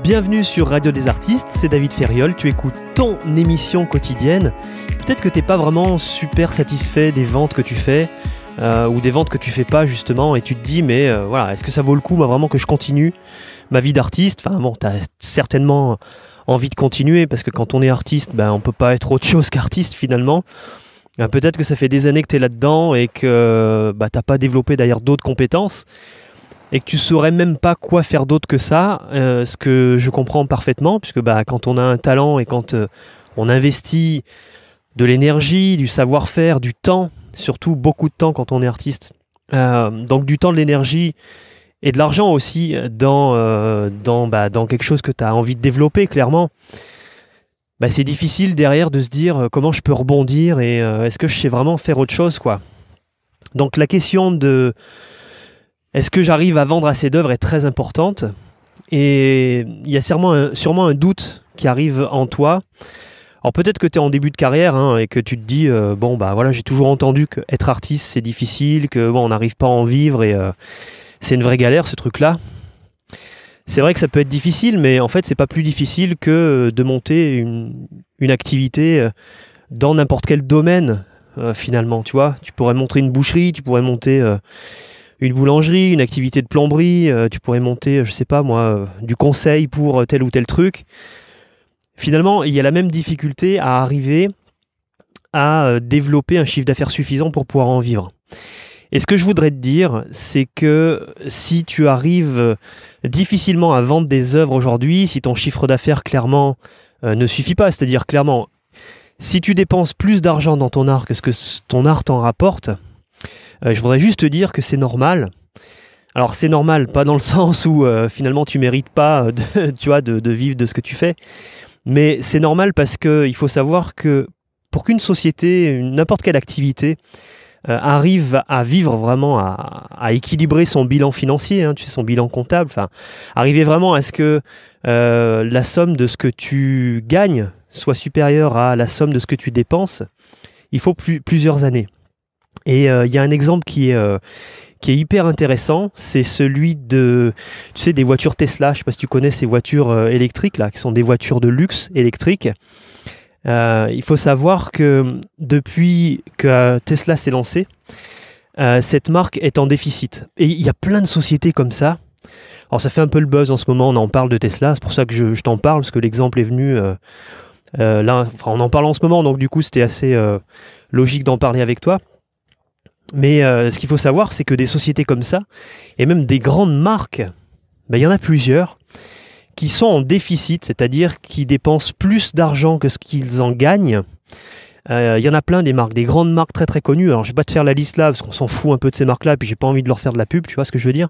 Bienvenue sur Radio des Artistes, c'est David Ferriol, tu écoutes ton émission quotidienne. Peut-être que t'es pas vraiment super satisfait des ventes que tu fais, euh, ou des ventes que tu fais pas justement, et tu te dis mais euh, voilà, est-ce que ça vaut le coup vraiment que je continue ma vie d'artiste Enfin bon, t'as certainement envie de continuer, parce que quand on est artiste, ben, on peut pas être autre chose qu'artiste finalement. Euh, peut-être que ça fait des années que t'es là-dedans et que bah, t'as pas développé d'ailleurs d'autres compétences et que tu saurais même pas quoi faire d'autre que ça, euh, ce que je comprends parfaitement, puisque bah, quand on a un talent et quand euh, on investit de l'énergie, du savoir-faire, du temps, surtout beaucoup de temps quand on est artiste, euh, donc du temps, de l'énergie et de l'argent aussi dans, dans, bah, dans quelque chose que tu as envie de développer, clairement. Bah, c'est difficile derrière de se dire comment je peux rebondir et est-ce que je sais vraiment faire autre chose quoi. Donc la question de est-ce que j'arrive à vendre assez d'œuvres est très importante. Et il y a sûrement un, doute qui arrive en toi. Alors peut-être que tu es en début de carrière hein, et que tu te dis euh, bon bah voilà j'ai toujours entendu qu'être artiste c'est difficile, que on n'arrive pas à en vivre et euh, c'est une vraie galère ce truc là. C'est vrai que ça peut être difficile, mais en fait c'est pas plus difficile que euh, de monter une, activité dans n'importe quel domaine finalement, tu vois. Tu pourrais monter une boucherie, tu pourrais monter une boulangerie, une activité de plomberie, euh, tu pourrais monter, euh, je sais pas moi, euh, du conseil pour tel ou tel truc. Finalement, il y a la même difficulté à arriver à développer un chiffre d'affaires suffisant pour pouvoir en vivre. Et ce que je voudrais te dire, c'est que si tu arrives difficilement à vendre des œuvres aujourd'hui, si ton chiffre d'affaires clairement ne suffit pas, c'est-à-dire clairement, si tu dépenses plus d'argent dans ton art que ce que ton art t'en rapporte, euh, je voudrais juste te dire que c'est normal. Alors c'est normal, pas dans le sens où euh, finalement tu mérites pas euh, de, tu vois, de, vivre de ce que tu fais, mais c'est normal parce qu'il faut savoir que pour qu'une société, n'importe quelle activité, arrive à vivre vraiment, à, équilibrer son bilan financier, hein, son bilan comptable, enfin, arriver vraiment à ce que la somme de ce que tu gagnes soit supérieure à la somme de ce que tu dépenses, il faut plusieurs années. Et euh, il y a un exemple qui est, euh, qui est hyper intéressant, c'est celui de, tu des voitures Tesla. Je sais pas si tu connais ces voitures euh, électriques là, qui sont des voitures de luxe électriques. il faut savoir que depuis que Tesla s'est lancé, cette marque est en déficit. Et il y a plein de sociétés comme ça. Alors ça fait un peu le buzz en ce moment, on en parle de Tesla, c'est pour ça que je, je t'en parle, parce que l'exemple est venu là, enfin, on en parle en ce moment, donc du coup c'était assez logique d'en parler avec toi. Mais euh, ce qu'il faut savoir, c'est que des sociétés comme ça, et même des grandes marques, ben, il y en a plusieurs, qui sont en déficit, c'est-à-dire qui dépensent plus d'argent que ce qu'ils en gagnent. Euh, il y en a plein des marques, des grandes marques très très connues. Alors je vais pas te faire la liste là parce qu'on s'en fout un peu de ces marques là, puis j'ai pas envie de leur faire de la pub, tu vois ce que je veux dire.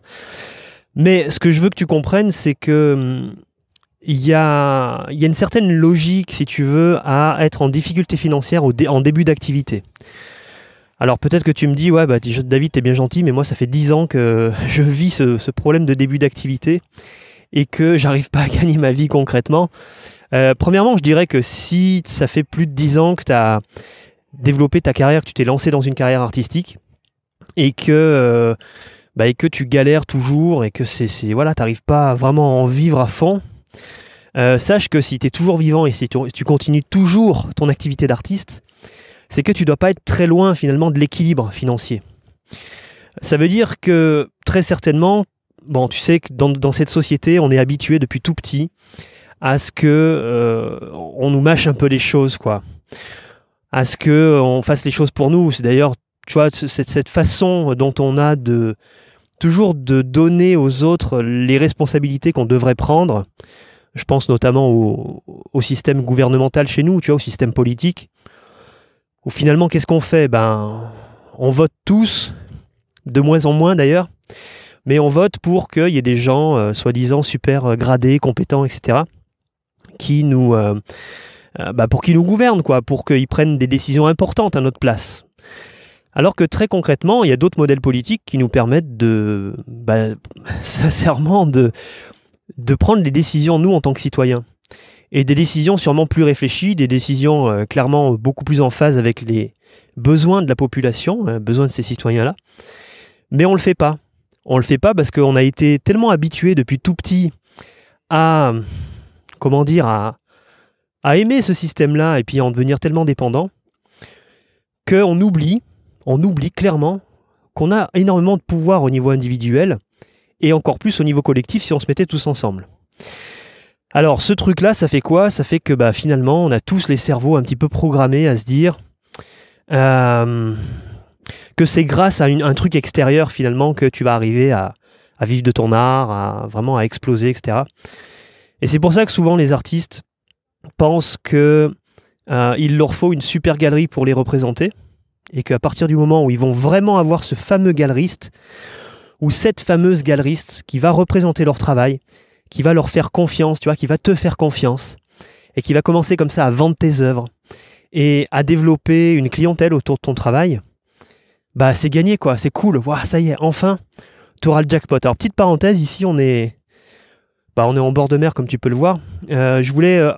Mais ce que je veux que tu comprennes, c'est que il y, y a, une certaine logique, si tu veux, à être en difficulté financière en début d'activité. Alors peut-être que tu me dis, ouais, bah, David, t'es bien gentil, mais moi, ça fait 10 ans que je vis ce, problème de début d'activité et que j'arrive pas à gagner ma vie concrètement. Euh, premièrement, je dirais que si ça fait plus de 10 ans que tu as développé ta carrière, que tu t'es lancé dans une carrière artistique et que, euh, bah, et que tu galères toujours et que c'est, voilà, t'arrives pas vraiment à en vivre à fond, euh, sache que si tu es toujours vivant et si tu continues toujours ton activité d'artiste, c'est que tu ne dois pas être très loin finalement de l'équilibre financier. Ça veut dire que très certainement, bon, tu sais que dans, cette société, on est habitué depuis tout petit à ce que euh, on nous mâche un peu les choses, quoi, à ce que on fasse les choses pour nous. C'est d'ailleurs, tu vois, cette, cette façon dont on a de toujours de donner aux autres les responsabilités qu'on devrait prendre. Je pense notamment au, système gouvernemental chez nous, tu au système politique où finalement, qu'est-ce qu'on fait Ben, on vote tous, de moins en moins d'ailleurs, mais on vote pour qu'il y ait des gens euh, soi-disant super euh, gradés, compétents, etc., qui nous, euh, bah, pour qu'ils nous gouvernent, quoi, pour qu'ils prennent des décisions importantes à notre place. Alors que très concrètement, il y a d'autres modèles politiques qui nous permettent de, bah, sincèrement, de, de prendre les décisions, nous, en tant que citoyens et des décisions sûrement plus réfléchies, des décisions euh, clairement beaucoup plus en phase avec les besoins de la population, les hein, besoins de ces citoyens-là. Mais on ne le fait pas. On ne le fait pas parce qu'on a été tellement habitué depuis tout petit à, comment dire, à, à aimer ce système-là et puis en devenir tellement dépendant qu'on oublie, on oublie clairement qu'on a énormément de pouvoir au niveau individuel et encore plus au niveau collectif si on se mettait tous ensemble. Alors ce truc-là, ça fait quoi Ça fait que bah, finalement, on a tous les cerveaux un petit peu programmés à se dire euh, que c'est grâce à un truc extérieur finalement que tu vas arriver à, vivre de ton art, à vraiment à exploser, etc. Et c'est pour ça que souvent les artistes pensent qu'il euh, leur faut une super galerie pour les représenter, et qu'à partir du moment où ils vont vraiment avoir ce fameux galeriste, ou cette fameuse galeriste qui va représenter leur travail, qui va leur faire confiance, tu vois, qui va te faire confiance et qui va commencer comme ça à vendre tes œuvres et à développer une clientèle autour de ton travail, bah c'est gagné quoi, c'est cool. Waouh, ça y est, enfin, tu auras le jackpot. Alors petite parenthèse, ici on est bah, on est en bord de mer comme tu peux le voir. Euh, je voulais euh,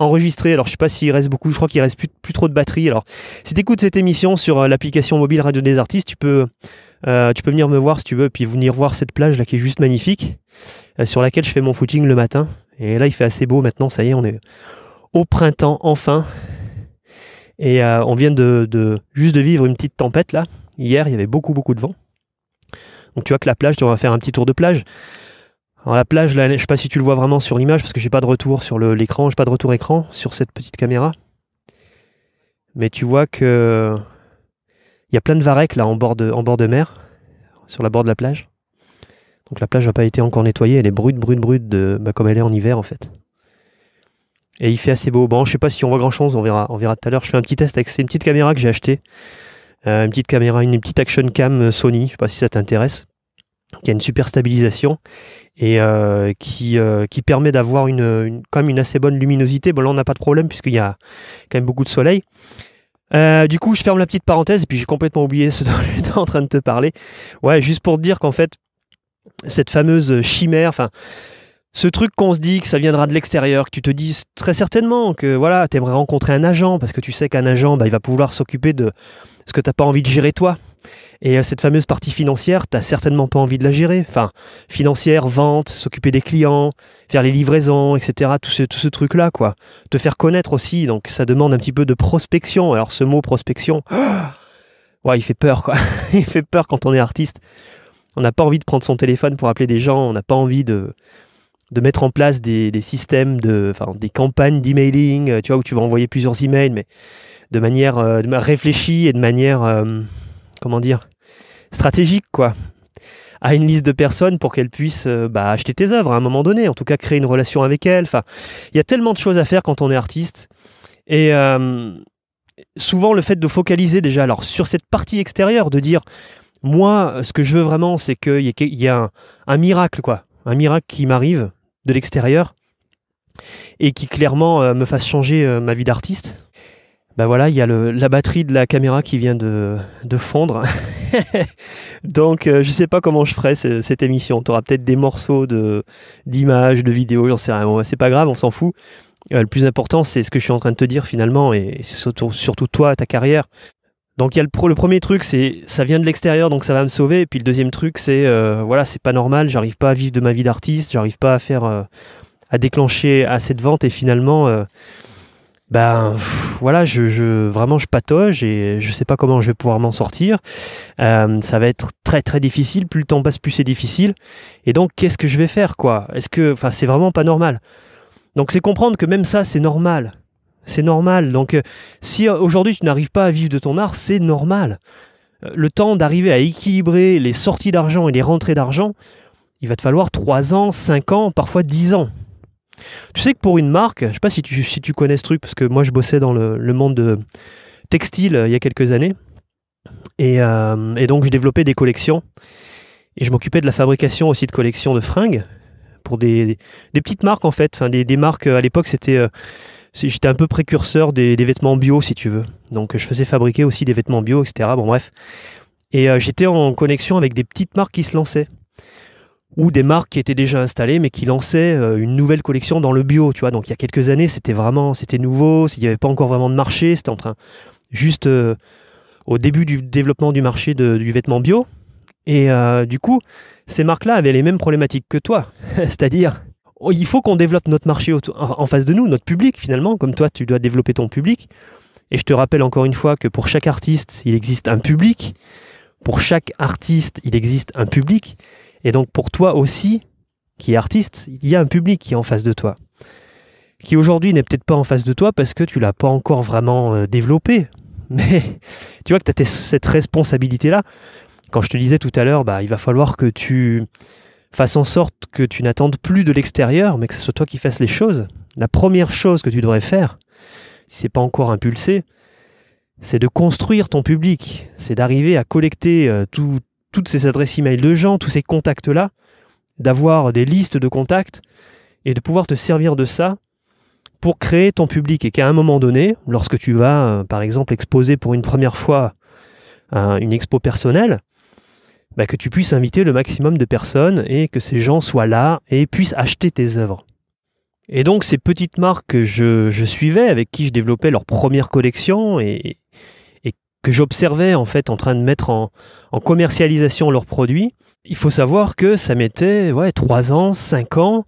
enregistrer, alors je sais pas s'il reste beaucoup, je crois qu'il reste plus, trop de batterie. Alors si tu écoutes cette émission sur euh, l'application mobile Radio des artistes, tu peux euh, tu peux venir me voir si tu veux, puis venir voir cette plage là qui est juste magnifique, euh, sur laquelle je fais mon footing le matin. Et là, il fait assez beau maintenant, ça y est, on est au printemps enfin. Et euh, on vient de, juste de vivre une petite tempête là. Hier, il y avait beaucoup, beaucoup de vent. Donc tu vois que la plage, on va faire un petit tour de plage. Alors la plage, là, je sais pas si tu le vois vraiment sur l'image parce que j'ai pas de retour sur l'écran, j'ai pas de retour écran sur cette petite caméra. Mais tu vois que il y a plein de varechs là en bord de, en bord de mer, sur la bord de la plage. Donc la plage n'a pas été encore nettoyée, elle est brute, brute, brute, de, bah, comme elle est en hiver en fait. Et il fait assez beau. Bon, je sais pas si on voit grand chose, on verra, on verra tout à l'heure. Je fais un petit test avec une petite caméra que j'ai achetée. Euh, une petite caméra, une, petite action cam euh, Sony, je sais pas si ça t'intéresse, qui a une super stabilisation et euh, qui, qui permet d'avoir une, comme quand même une assez bonne luminosité. Bon là on n'a pas de problème puisqu'il y a quand même beaucoup de soleil. Euh, du coup, je ferme la petite parenthèse et puis j'ai complètement oublié ce dont j'étais en train de te parler. Ouais, juste pour te dire qu'en fait, cette fameuse chimère, enfin, ce truc qu'on se dit que ça viendra de l'extérieur, que tu te dis très certainement que voilà, tu aimerais rencontrer un agent parce que tu sais qu'un agent, bah, il va pouvoir s'occuper de ce que t'as pas envie de gérer toi. Et cette fameuse partie financière, t'as certainement pas envie de la gérer. Enfin, financière, vente, s'occuper des clients, faire les livraisons, etc. Tout ce, tout ce truc-là, quoi. Te faire connaître aussi, donc ça demande un petit peu de prospection. Alors ce mot prospection, ouais, il fait peur, quoi. il fait peur quand on est artiste. On n'a pas envie de prendre son téléphone pour appeler des gens, on n'a pas envie de, de mettre en place des, des systèmes, de, des campagnes d'emailing, euh, tu vois, où tu vas envoyer plusieurs emails, mais de manière euh, réfléchie et de manière... Euh, comment dire, stratégique, quoi, à une liste de personnes pour qu'elles puissent euh, bah, acheter tes œuvres à un moment donné, en tout cas créer une relation avec elles. Enfin, il y a tellement de choses à faire quand on est artiste. Et euh, souvent, le fait de focaliser déjà alors, sur cette partie extérieure, de dire, moi, ce que je veux vraiment, c'est qu'il y ait, un, miracle, quoi, un miracle qui m'arrive de l'extérieur et qui clairement euh, me fasse changer ma vie d'artiste. Ben voilà, il y a le, la batterie de la caméra qui vient de, de fondre. Donc, euh, je sais pas comment je ferai cette émission. Tu auras peut-être des morceaux d'images, de, de vidéos, j'en sais rien. c'est pas grave, on s'en fout. Euh, le plus important, c'est ce que je suis en train de te dire finalement, et, surtout, surtout, toi, ta carrière. Donc, y a le, pro, le premier truc, c'est ça vient de l'extérieur, donc ça va me sauver. Et puis le deuxième truc, c'est euh, voilà, c'est pas normal, j'arrive pas à vivre de ma vie d'artiste, j'arrive pas à faire, à déclencher à cette vente, et finalement ben voilà, je, vraiment je patauge et je sais pas comment je vais pouvoir m'en sortir. Euh, ça va être très très difficile. Plus le temps passe, plus c'est difficile. Et donc qu'est-ce que je vais faire quoi Est-ce que, enfin, c'est vraiment pas normal. Donc c'est comprendre que même ça c'est normal. C'est normal. Donc euh, si euh, aujourd'hui tu n'arrives pas à vivre de ton art, c'est normal. le temps d'arriver à équilibrer les sorties d'argent et les rentrées d'argent, il va te falloir 3 ans, 5 ans, parfois 10 ans. Tu sais que pour une marque, je ne sais pas si tu, connais ce truc, parce que moi je bossais dans le, monde de textile euh, il y a quelques années, euh, et, donc je développais des collections, et je m'occupais de la fabrication aussi de collections de fringues, pour des, petites marques en fait, des, marques euh, à l'époque c'était... J'étais un peu précurseur des, vêtements bio, si tu veux. Donc, je faisais fabriquer aussi des vêtements bio, etc. Bon, bref. Et j'étais en connexion avec des petites marques qui se lançaient ou des marques qui étaient déjà installées mais qui lançaient euh, une nouvelle collection dans le bio, tu vois. Donc il y a quelques années, c'était vraiment, c'était nouveau, il n'y avait pas encore vraiment de marché, c'était en train juste euh, au début du développement du marché du vêtement bio. Et euh, du coup, ces marques-là avaient les mêmes problématiques que toi, c'est-à-dire oh, il faut qu'on développe notre marché en face de nous, notre public finalement, comme toi tu dois développer ton public. Et je te rappelle encore une fois que pour chaque artiste, il existe un public. Pour chaque artiste, il existe un public. Et donc pour toi aussi, qui est artiste, il y a un public qui est en face de toi, qui aujourd'hui n'est peut-être pas en face de toi parce que tu l'as pas encore vraiment euh, développé. Mais tu vois que tu as cette responsabilité-là. Quand je te disais tout à l'heure, bah, il va falloir que tu fasses en sorte que tu n'attendes plus de l'extérieur, mais que ce soit toi qui fasses les choses. La première chose que tu devrais faire, si c'est pas encore impulsé, c'est de construire ton public, c'est d'arriver à collecter euh, tout, toutes ces adresses e-mail de gens, tous ces contacts-là, d'avoir des listes de contacts et de pouvoir te servir de ça pour créer ton public et qu'à un moment donné, lorsque tu vas, euh, par exemple, exposer pour une première fois euh, une expo personnelle, bah, que tu puisses inviter le maximum de personnes et que ces gens soient là et puissent acheter tes œuvres. Et donc ces petites marques que je, je suivais, avec qui je développais leur première collection et, que j'observais en fait en train de mettre en, commercialisation leurs produits, il faut savoir que ça mettait ouais, 3 ans, 5 ans,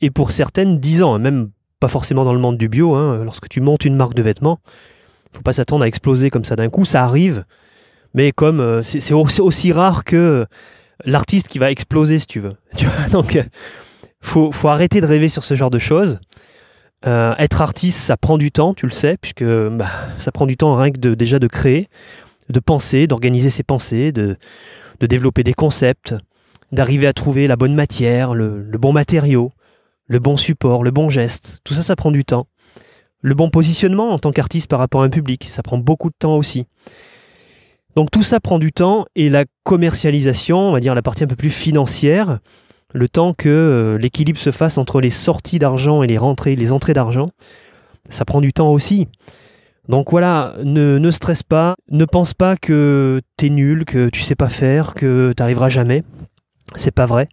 et pour certaines 10 ans, hein, même pas forcément dans le monde du bio, hein. lorsque tu montes une marque de vêtements, il faut pas s'attendre à exploser comme ça d'un coup, ça arrive, mais comme euh, c'est aussi rare que euh, l'artiste qui va exploser si tu veux. Donc euh, faut, faut arrêter de rêver sur ce genre de choses. Euh, être artiste, ça prend du temps, tu le sais, puisque bah, ça prend du temps rien que déjà de créer, de penser, d'organiser ses pensées, de, développer des concepts, d'arriver à trouver la bonne matière, le, le, bon matériau, le bon support, le bon geste. Tout ça, ça prend du temps. Le bon positionnement en tant qu'artiste par rapport à un public, ça prend beaucoup de temps aussi. Donc tout ça prend du temps et la commercialisation, on va dire la partie un peu plus financière, le temps que euh, l'équilibre se fasse entre les sorties d'argent et les rentrées, les entrées d'argent, ça prend du temps aussi. Donc voilà, ne, stresse pas, ne pense pas que t'es nul, que tu sais pas faire, que tu t'arriveras jamais. C'est pas vrai.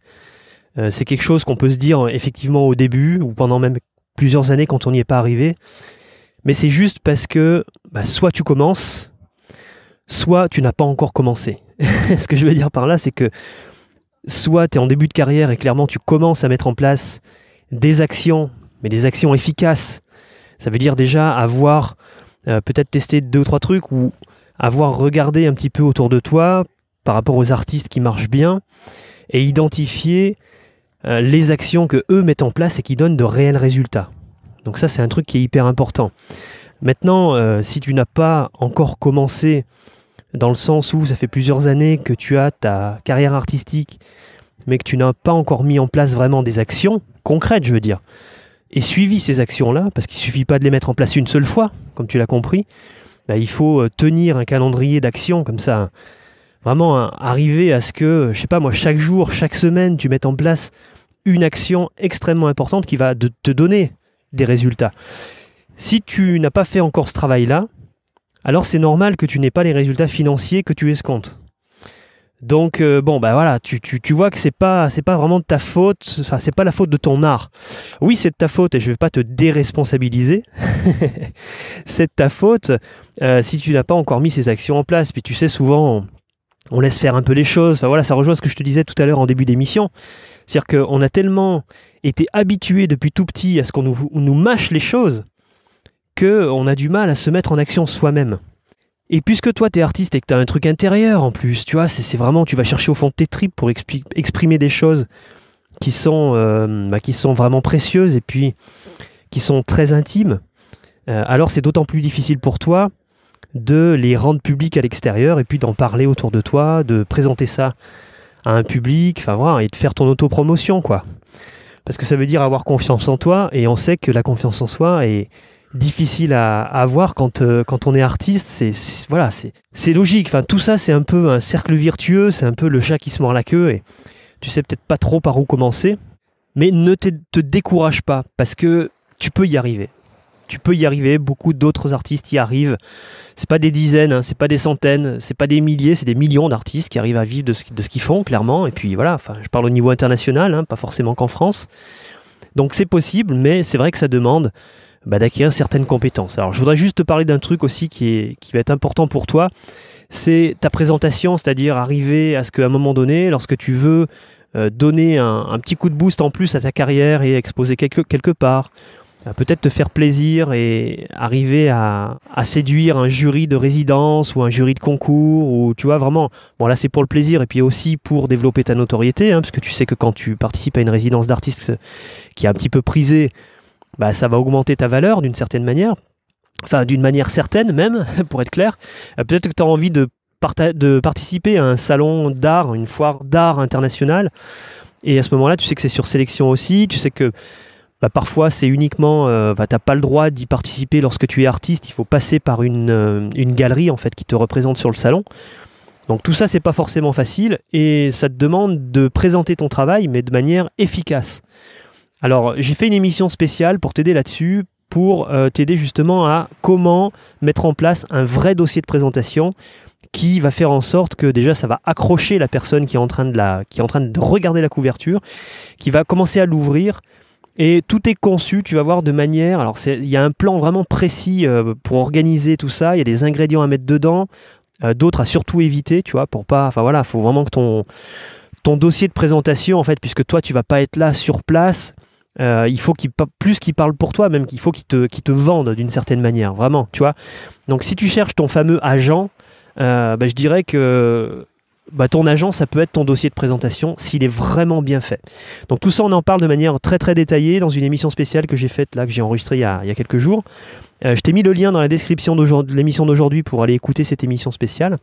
Euh, c'est quelque chose qu'on peut se dire effectivement au début ou pendant même plusieurs années quand on n'y est pas arrivé. Mais c'est juste parce que bah, soit tu commences, soit tu n'as pas encore commencé. Ce que je veux dire par là, c'est que soit tu es en début de carrière et clairement tu commences à mettre en place des actions, mais des actions efficaces. Ça veut dire déjà avoir euh, peut-être testé deux ou trois trucs ou avoir regardé un petit peu autour de toi par rapport aux artistes qui marchent bien et identifier euh, les actions que eux mettent en place et qui donnent de réels résultats. Donc ça c'est un truc qui est hyper important. Maintenant, euh, si tu n'as pas encore commencé dans le sens où ça fait plusieurs années que tu as ta carrière artistique, mais que tu n'as pas encore mis en place vraiment des actions concrètes, je veux dire, et suivi ces actions-là, parce qu'il suffit pas de les mettre en place une seule fois, comme tu l'as compris, bah, il faut euh, tenir un calendrier d'actions comme ça, vraiment hein, arriver à ce que, je sais pas moi, chaque jour, chaque semaine, tu mettes en place une action extrêmement importante qui va te donner des résultats. Si tu n'as pas fait encore ce travail-là, alors c'est normal que tu n'aies pas les résultats financiers que tu escomptes. Donc euh, bon bah voilà, tu, vois que c'est pas c'est pas vraiment de ta faute, enfin c'est pas la faute de ton art. Oui, c'est de ta faute et je vais pas te déresponsabiliser. c'est de ta faute euh, si tu n'as pas encore mis ces actions en place. Puis tu sais souvent on laisse faire un peu les choses. Enfin voilà, ça rejoint ce que je te disais tout à l'heure en début d'émission. C'est-à-dire qu'on a tellement été habitué depuis tout petit à ce qu'on nous mâche les choses on a du mal à se mettre en action soi-même. Et puisque toi, t'es artiste et que t'as un truc intérieur en plus, tu vois, c'est vraiment, tu vas chercher au fond de tes tripes pour exprimer des choses qui sont, euh, bah, qui sont vraiment précieuses et puis qui sont très intimes, euh, alors c'est d'autant plus difficile pour toi de les rendre publics à l'extérieur et puis d'en parler autour de toi, de présenter ça à un public, enfin voilà, et de faire ton autopromotion, quoi. Parce que ça veut dire avoir confiance en toi, et on sait que la confiance en soi est, difficile à, avoir quand, euh, quand on est artiste. C'est voilà, c'est logique. Enfin, tout ça, c'est un peu un cercle virtueux. C'est un peu le chat qui se mord la queue et tu sais peut-être pas trop par où commencer. Mais ne te, décourage pas parce que tu peux y arriver. Tu peux y arriver. Beaucoup d'autres artistes y arrivent. C'est pas des dizaines, hein, c'est pas des centaines, c'est pas des milliers, c'est des millions d'artistes qui arrivent à vivre de ce, de qu'ils font clairement. Et puis voilà. Enfin, je parle au niveau international, hein, pas forcément qu'en France. Donc c'est possible, mais c'est vrai que ça demande bah, d'acquérir certaines compétences. Alors je voudrais juste te parler d'un truc aussi qui, est, qui va être important pour toi, c'est ta présentation, c'est-à-dire arriver à ce qu'à un moment donné, lorsque tu veux euh, donner un, petit coup de boost en plus à ta carrière et exposer quelque, quelque part, euh, peut-être te faire plaisir et arriver à, séduire un jury de résidence ou un jury de concours ou tu vois vraiment bon là c'est pour le plaisir et puis aussi pour développer ta notoriété hein, parce que tu sais que quand tu participes à une résidence d'artiste euh, qui est un petit peu prisée bah, ça va augmenter ta valeur d'une certaine manière, enfin d'une manière certaine même, pour être clair. Euh, peut-être que tu as envie de, de participer à un salon d'art, une foire d'art internationale. Et à ce moment-là, tu sais que c'est sur sélection aussi, tu sais que bah, parfois c'est uniquement, bah, tu n'as pas le droit d'y participer lorsque tu es artiste, il faut passer par euh, une, galerie en fait qui te représente sur le salon. Donc tout ça, c'est pas forcément facile et ça te demande de présenter ton travail, mais de manière efficace. Alors, j'ai fait une émission spéciale pour t'aider là-dessus, pour euh, t'aider justement à comment mettre en place un vrai dossier de présentation qui va faire en sorte que déjà ça va accrocher la personne qui est en train de, la, qui est en train de regarder la couverture, qui va commencer à l'ouvrir. Et tout est conçu, tu vas voir, de manière... Alors, il y a un plan vraiment précis euh, pour organiser tout ça, il y a des ingrédients à mettre dedans, euh, d'autres à surtout éviter, tu vois, pour pas... Enfin voilà, il faut vraiment que ton, ton dossier de présentation, en fait, puisque toi, tu vas pas être là sur place, euh, il faut qu'il plus qu'il parle pour toi, même qu'il faut qu'il te, vendent vende d'une certaine manière, vraiment, tu vois. Donc si tu cherches ton fameux agent, euh, bah, je dirais que bah, ton agent, ça peut être ton dossier de présentation s'il est vraiment bien fait. Donc tout ça, on en parle de manière très très détaillée dans une émission spéciale que j'ai faite là, que j'ai enregistrée il y, a, quelques jours. Euh, je t'ai mis le lien dans la description de l'émission d'aujourd'hui pour aller écouter cette émission spéciale.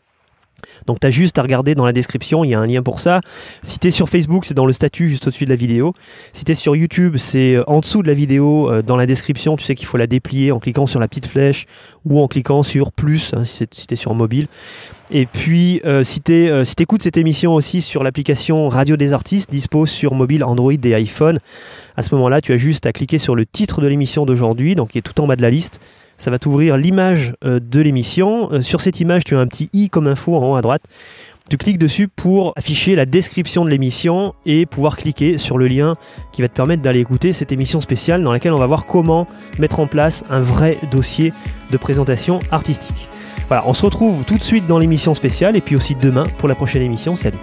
Donc tu as juste à regarder dans la description, il y a un lien pour ça. Si tu es sur Facebook, c'est dans le statut juste au-dessus de la vidéo. Si tu es sur YouTube, c'est euh, en dessous de la vidéo, euh, dans la description, tu sais qu'il faut la déplier en cliquant sur la petite flèche ou en cliquant sur plus hein, si tu es sur mobile. Et puis euh, si tu écoutes cette émission aussi sur l'application Radio des artistes, dispo sur mobile, Android et iPhone, à ce moment-là, tu as juste à cliquer sur le titre de l'émission d'aujourd'hui, donc qui est tout en bas de la liste ça va t'ouvrir l'image euh, de l'émission. Euh, sur cette image, tu as un petit i comme info en haut à droite. Tu cliques dessus pour afficher la description de l'émission et pouvoir cliquer sur le lien qui va te permettre d'aller écouter cette émission spéciale dans laquelle on va voir comment mettre en place un vrai dossier de présentation artistique. Voilà, on se retrouve tout de suite dans l'émission spéciale et puis aussi demain pour la prochaine émission. Salut